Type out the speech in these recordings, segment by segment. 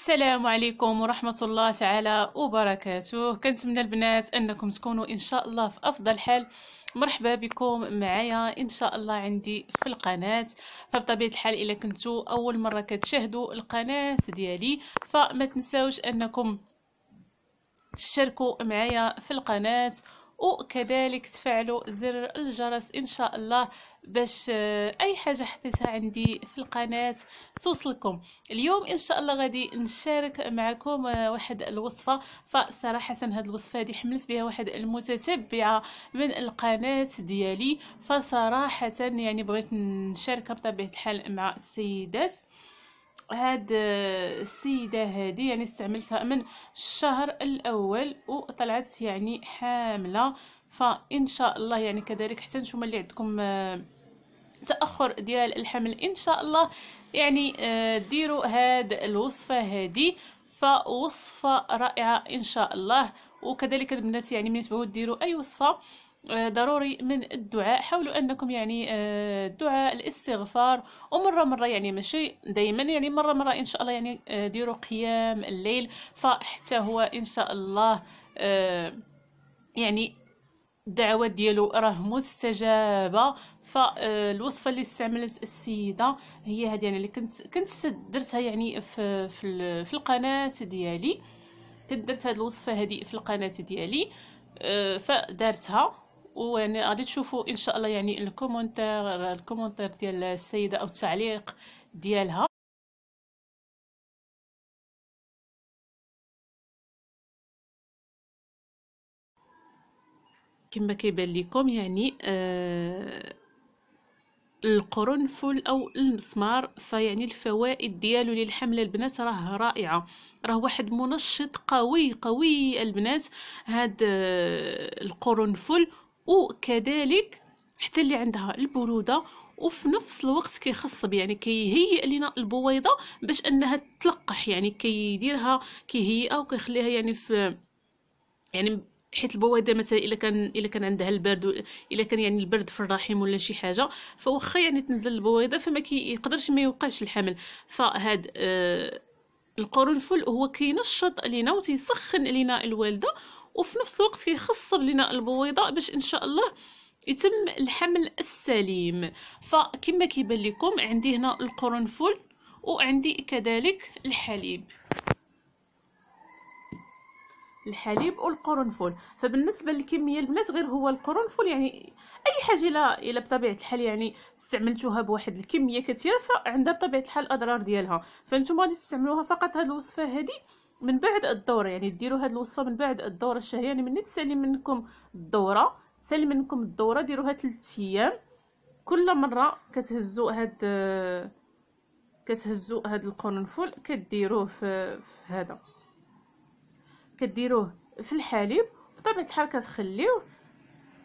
السلام عليكم ورحمة الله تعالى وبركاته كنتمنى البنات أنكم تكونوا إن شاء الله في أفضل حال مرحبا بكم معايا ان شاء الله عندي في القناه فبطبيعه الحال الا كنتو اول مره كتشاهدوا القناه ديالي فما تنساوش انكم تشاركوا معايا في القناه وكذلك تفعلوا زر الجرس ان شاء الله باش آه، اي حاجه حطيتها عندي في القناه توصلكم اليوم ان شاء الله غادي نشارك معكم آه، واحد الوصفه فصراحه هاد الوصفه دي حملت بها واحد المتتبعه من القناه ديالي فصراحه يعني بغيت نشاركها بطبيعه الحال مع السيدات هاد آه، السيده هادي يعني استعملتها من الشهر الاول وطلعت يعني حامله فان شاء الله يعني كذلك حتى نتوما اللي عندكم آه، تاخر ديال الحمل ان شاء الله يعني آه، ديروا هاد الوصفه هادي فوصفه رائعه ان شاء الله وكذلك البنات يعني ملي تبغيو ديروا اي وصفه آه، ضروري من الدعاء حاولوا انكم يعني الدعاء آه، الاستغفار ومره مره يعني ماشي دائما يعني مره مره ان شاء الله يعني آه، ديروا قيام الليل فحتى هو ان شاء الله يعني الدعوات ديالو راه مستجابه فالوصفه اللي استعملت السيده هي هذه يعني اللي كنت كنت درتها يعني في في, في القناه ديالي كنت درت هذه الوصفه هذه في القناه ديالي فدارتها ويعني غادي تشوفوا ان شاء الله يعني الكومنتير الكومنتير ديال السيده او التعليق ديالها كما كيبان لكم يعني آه القرنفل او المسمار فيعني الفوائد ديالو للحمل البنات راه رائعه راه واحد منشط قوي قوي البنات هاد آه، القرنفل وكذلك حتى اللي عندها البروده وفي نفس الوقت كيخصب يعني كيهيئ لنا البويضه باش انها تلقح يعني كيديرها كيهيئها وكيخليها يعني في يعني حيت البويضه مثلا الا كان الا كان عندها البرد الا كان يعني البرد في الرحم ولا شي حاجه فواخا يعني تنزل البويضه فما كيقدرش ما يوقعش الحمل فهاد آه القرنفل هو كينشط لينا وتيسخن لينا الوالده وفي نفس الوقت كيخصب لنا البويضه باش ان شاء الله يتم الحمل السليم فكما كيبان لكم عندي هنا القرنفل وعندي كذلك الحليب الحليب والقرنفل فبالنسبه للكميه البنات غير هو القرنفل يعني اي حاجه الا الا بطبيعه الحال يعني استعملتوها بواحد الكميه كثيره فعندها بطبيعه الحال الاضرار ديالها فانتم غادي تستعملوها فقط هاد الوصفه هذه من بعد الدوره يعني ديروا هاد الوصفه من بعد الدوره الشهريه يعني من تسالي منكم الدوره تسالي منكم الدوره ديروها 3 ايام كل مره كتهزوا هاد كتهزوا هاد القرنفل كديروه في, في هذا كديروه في الحليب بطبيعه الحال كتخليوه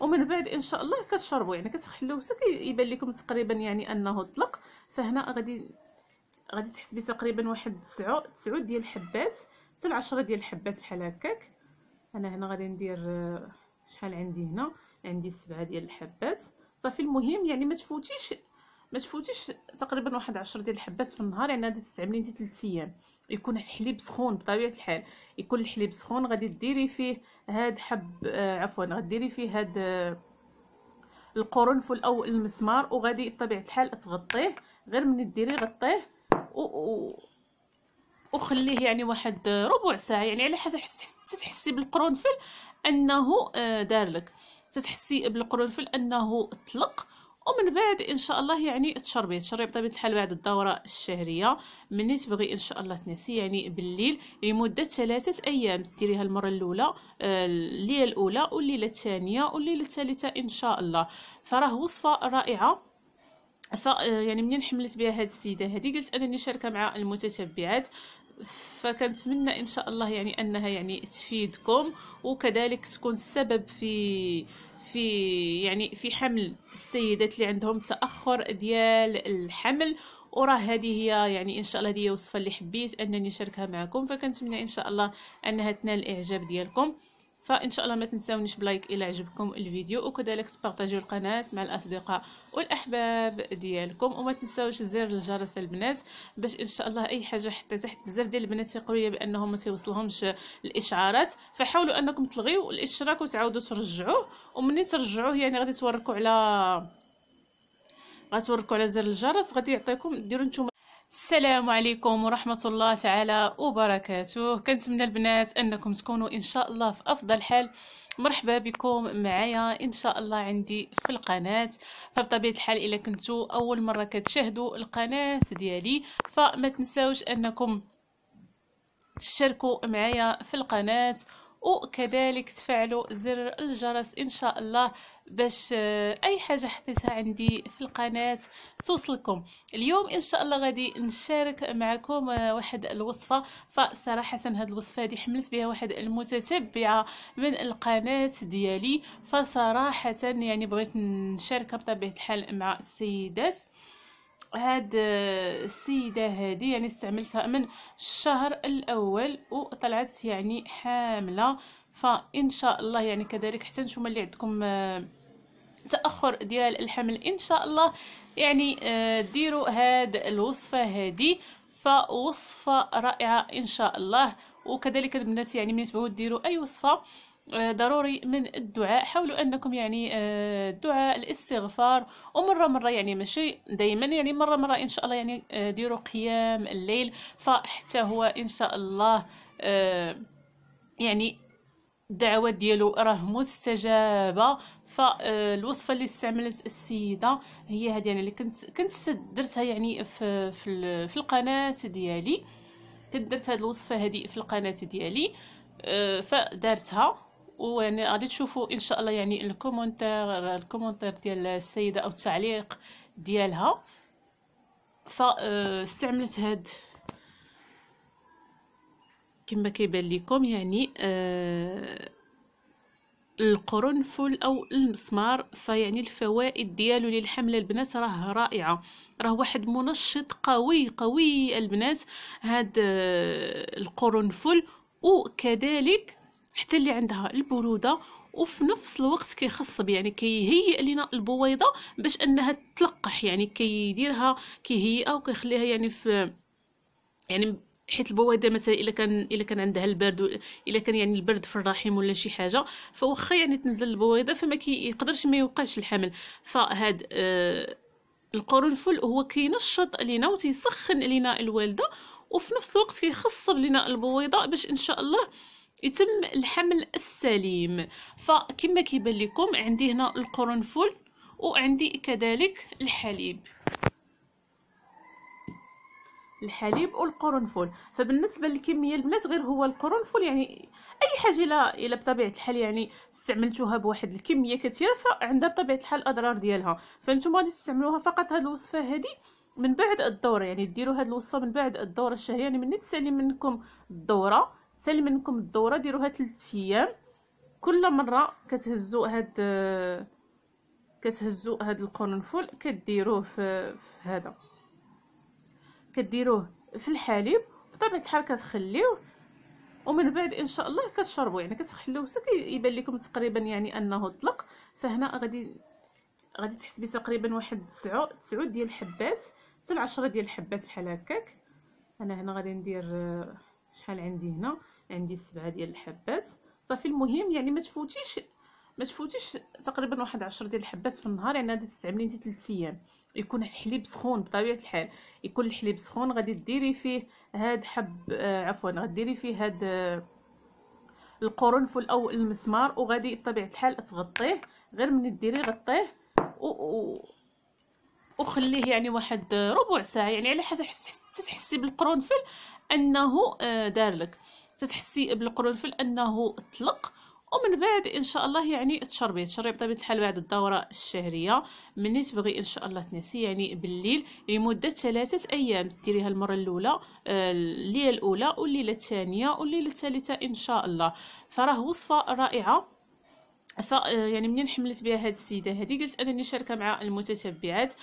ومن بعد ان شاء الله كتشربوا يعني كتخليوه كيبان لكم تقريبا يعني انه طلق فهنا غادي غادي تحسبي تقريبا واحد 9 9 ديال الحبات حتى العشرة ديال الحبات بحال هكاك انا هنا غادي ندير آه، شحال عندي هنا عندي سبعة ديال الحبات صافي المهم يعني ما تفوتيش ما تفوتيش تقريبا واحد عشر ديال الحبات في النهار يعني غادي تستعملي انت 3 ايام يكون الحليب سخون بطبيعه الحال يكون الحليب سخون غادي ديري فيه هاد حب آه عفوا غديري فيه هاد آه القرنفل او المسمار وغادي بطبيعه الحال تغطيه غير من ديري غطيه و, و وخليه يعني واحد ربع ساعه يعني على حسب تتحسي بالقرنفل انه آه، دار لك تتحسي بالقرنفل انه طلق ومن بعد ان شاء الله يعني تشربيه تشربي بطبيعه الحال بعد الدوره الشهريه ملي تبغي ان شاء الله تنسي يعني بالليل لمده ثلاثه ايام ديريها المره الاولى آه، الليله الاولى والليله الثانيه والليله الثالثه ان شاء الله فراه وصفه رائعه ف آه، يعني منين حملت بها هاد السيده هذه قلت انني شاركه مع المتتبعات فكنتمنى ان شاء الله يعني انها يعني تفيدكم وكذلك تكون سبب في في يعني في حمل السيدات اللي عندهم تاخر ديال الحمل وراه هذه هي يعني ان شاء الله هذه وصفه اللي حبيت انني نشاركها معكم فكنتمنى ان شاء الله انها تنال الاعجاب ديالكم فان شاء الله ما تنساونيش بلايك الى عجبكم الفيديو وكذلك تبارطاجيو القناه مع الاصدقاء والاحباب ديالكم وما تنساوش زر الجرس البنات باش ان شاء الله اي حاجه حتى تحت بزاف ديال البنات قويه بانهم ما تيوصلهمش الاشعارات فحاولوا انكم تلغيو الاشتراك وتعاودوا ترجعوه ومنين ترجعوه يعني غادي توركوا على غتوركوا على زر الجرس غادي يعطيكم ديروا نتوما السلام عليكم ورحمة الله تعالى وبركاته كنتمنى البنات أنكم تكونوا إن شاء الله في أفضل حال مرحبا بكم معايا ان شاء الله عندي في القناه فبطبيعه الحال الا كنتوا اول مره كتشاهدوا القناه ديالي فما تنساوش انكم تشاركوا معايا في القناه وكذلك تفعلوا زر الجرس ان شاء الله باش آه، اي حاجه حطيتها عندي في القناه توصلكم اليوم ان شاء الله غادي نشارك معكم آه، واحد الوصفه فصراحه هاد الوصفه هذه حملت بها واحد المتتبعه من القناه ديالي فصراحه يعني بغيت نشاركها بطبيعه الحال مع السيدات هاد آه، السيدة هادي يعني استعملتها من الشهر الأول وطلعت يعني حاملة فإن شاء الله يعني كذلك حتى نتوما اللي عندكم آه، تاخر ديال الحمل ان شاء الله يعني آه، ديروا هاد الوصفه هادي فوصفه رائعه ان شاء الله وكذلك البنات يعني ملي تبغيو ديروا اي وصفه آه، ضروري من الدعاء حاولوا انكم يعني الدعاء آه، الاستغفار ومره مره يعني ماشي دائما يعني مره مره ان شاء الله يعني آه، ديروا قيام الليل فحتى هو ان شاء الله يعني الدعوه ديالو راه مستجابه فالوصفه اللي استعملت السيده هي هذه يعني اللي كنت كنت درتها يعني في في, في القناه ديالي كنت درت هذه الوصفه هذه في القناه ديالي فدارتها ويعني غادي تشوفوا ان شاء الله يعني الكومونتير الكومونتير ديال السيده او التعليق ديالها فاستعملت آه، هاد كما كيبان لكم يعني آه القرنفل او المسمار فيعني الفوائد ديالو للحمله البنات راه رائعه راه واحد منشط قوي قوي البنات هاد آه، القرنفل وكذلك حتى اللي عندها البروده وفي نفس الوقت كيخصب يعني كيهيئ لنا البويضه باش انها تلقح يعني كيديرها كيهيئها وكيخليها يعني في يعني حيت البويضه مثلا الا كان الا كان عندها البرد الا كان يعني البرد في الرحم ولا شي حاجه فواخا يعني تنزل البويضه فما كيقدرش ما يوقعش الحمل فهاد آه القرنفل هو كينشط لينا وتيسخن لينا الوالده وفي نفس الوقت كيخصب لينا البويضه باش ان شاء الله يتم الحمل السليم فكما كيبان لكم عندي هنا القرنفل وعندي كذلك الحليب الحليب والقرنفل فبالنسبه للكميه البنات غير هو القرنفل يعني اي حاجه لا الا بطبيعه الحال يعني استعملتوها بواحد الكميه كثيره فعندها بطبيعه الحال الاضرار ديالها فانتم غادي تستعملوها فقط هاد الوصفه هذه من بعد الدوره يعني ديروا هاد الوصفه من بعد الدوره الشهريه يعني من تسالي منكم الدوره سالي منكم الدوره ديروها 3 ايام كل مره كتهزوا هاد كتهزوا هاد القرنفل كديروه في, في هذا كديروه في الحليب بطبيعه الحال كتخليوه ومن بعد ان شاء الله كتشربوا يعني كتخلوه حتى كيبان لكم تقريبا يعني انه طلق فهنا غادي غادي تحسبي تقريبا واحد 9 9 ديال الحبات حتى 10 ديال الحبات بحال هكاك انا هنا غادي ندير شحال عندي هنا عندي سبعة ديال الحبات صافي المهم يعني ما تفوتيش ما تفوتيش تقريبا واحد عشر ديال الحبات في النهار يعني غادي تستعملين انت 3 ايام يكون الحليب سخون بطبيعه الحال يكون الحليب سخون غادي ديري فيه هاد حب آه عفوا غديري فيه هاد آه القرنفل او المسمار وغادي بطبيعه الحال تغطيه غير من ديري غطيه و, و وخليه يعني واحد آه، ربع ساعه يعني على حسب تتحسي بالقرنفل انه آه، دار لك تتحسي بالقرنفل انه طلق ومن بعد ان شاء الله يعني تشربيه تشربيه بطبيعه الحال بعد الدوره الشهريه ملي تبغي ان شاء الله تنسي يعني بالليل لمده ثلاثه ايام ديريها المره الاولى آه، الليله الاولى والليله الثانيه والليله الثالثه ان شاء الله فراه وصفه رائعه ف يعني منين حملت بها هاد السيده هذه قلت انني شاركه مع المتتبعات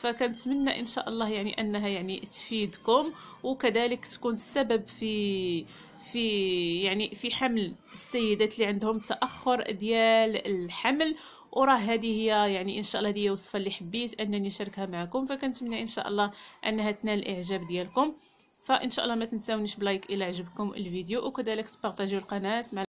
فكنتمنى ان شاء الله يعني انها يعني تفيدكم وكذلك تكون سبب في في يعني في حمل السيدات اللي عندهم تاخر ديال الحمل وراه هذه هي يعني ان شاء الله هذه الوصفه اللي حبيت انني نشاركها معكم فكنتمنى ان شاء الله انها تنال الاعجاب ديالكم فان شاء الله ما تنساونيش بلايك الى عجبكم الفيديو وكذلك تبارطاجيو القناه مع